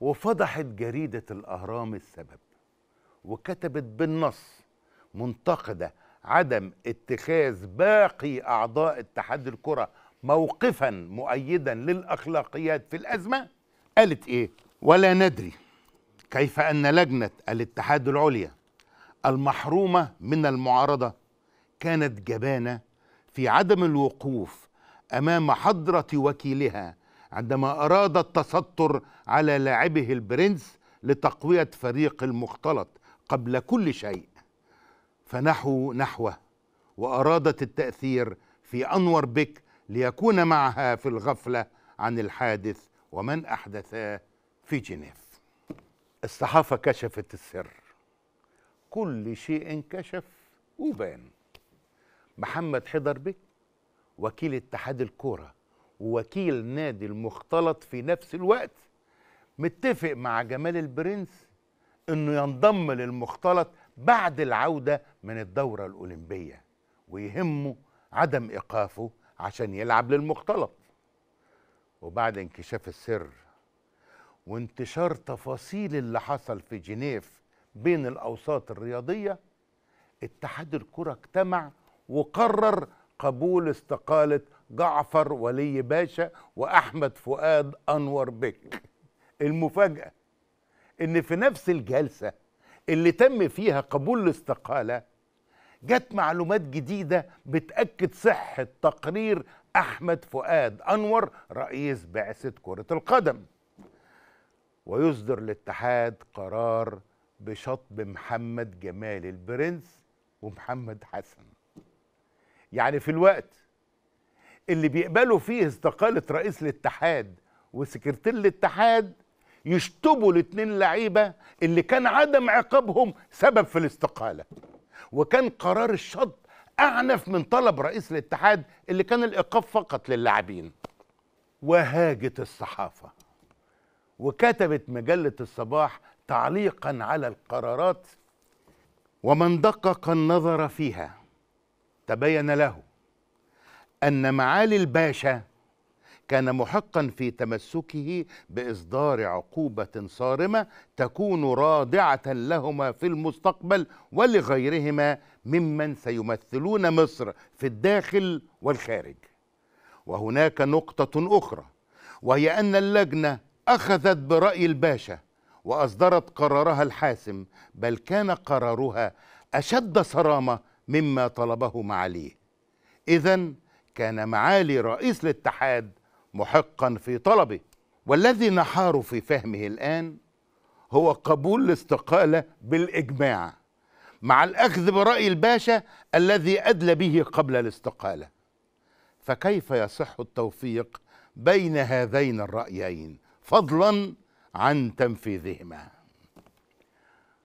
وفضحت جريدة الأهرام السبب وكتبت بالنص منتقدة عدم اتخاذ باقي أعضاء اتحاد الكرة موقفا مؤيدا للأخلاقيات في الأزمة قالت إيه؟ ولا ندري كيف أن لجنة الاتحاد العليا المحرومة من المعارضة كانت جبانة في عدم الوقوف أمام حضرة وكيلها عندما أراد التستر على لاعبه البرنس لتقوية فريق المختلط قبل كل شيء فنحو نحوه وأرادت التأثير في أنور بك ليكون معها في الغفلة عن الحادث ومن أحدثه في جنيف الصحافة كشفت السر كل شيء انكشف وبان محمد حيدر بك وكيل اتحاد الكوره ووكيل نادي المختلط في نفس الوقت متفق مع جمال البرنس انه ينضم للمختلط بعد العودة من الدورة الأولمبية ويهمه عدم إيقافه عشان يلعب للمختلط وبعد انكشاف السر وانتشار تفاصيل اللي حصل في جنيف بين الأوساط الرياضية اتحاد الكرة اجتمع وقرر قبول استقالة جعفر ولي باشا واحمد فؤاد انور بك المفاجاه ان في نفس الجلسه اللي تم فيها قبول الاستقاله جت معلومات جديده بتاكد صحه تقرير احمد فؤاد انور رئيس بعثه كره القدم ويصدر الاتحاد قرار بشطب محمد جمال البرنس ومحمد حسن يعني في الوقت اللي بيقبلوا فيه استقالة رئيس الاتحاد وسكرتير الاتحاد يشتبوا الاتنين لعيبة اللي كان عدم عقابهم سبب في الاستقالة وكان قرار الشط أعنف من طلب رئيس الاتحاد اللي كان الإيقاف فقط للاعبين وهاجت الصحافة وكتبت مجلة الصباح تعليقا على القرارات ومن دقق النظر فيها تبين له أن معالي الباشا كان محقا في تمسكه باصدار عقوبه صارمه تكون رادعه لهما في المستقبل ولغيرهما ممن سيمثلون مصر في الداخل والخارج وهناك نقطه اخرى وهي ان اللجنه اخذت براي الباشا واصدرت قرارها الحاسم بل كان قرارها اشد صرامه مما طلبه معاليه اذا كان معالي رئيس الاتحاد محقا في طلبه والذي نحار في فهمه الآن هو قبول الاستقالة بالإجماع مع الأخذ برأي الباشا الذي أدلى به قبل الاستقالة فكيف يصح التوفيق بين هذين الرأيين فضلا عن تنفيذهما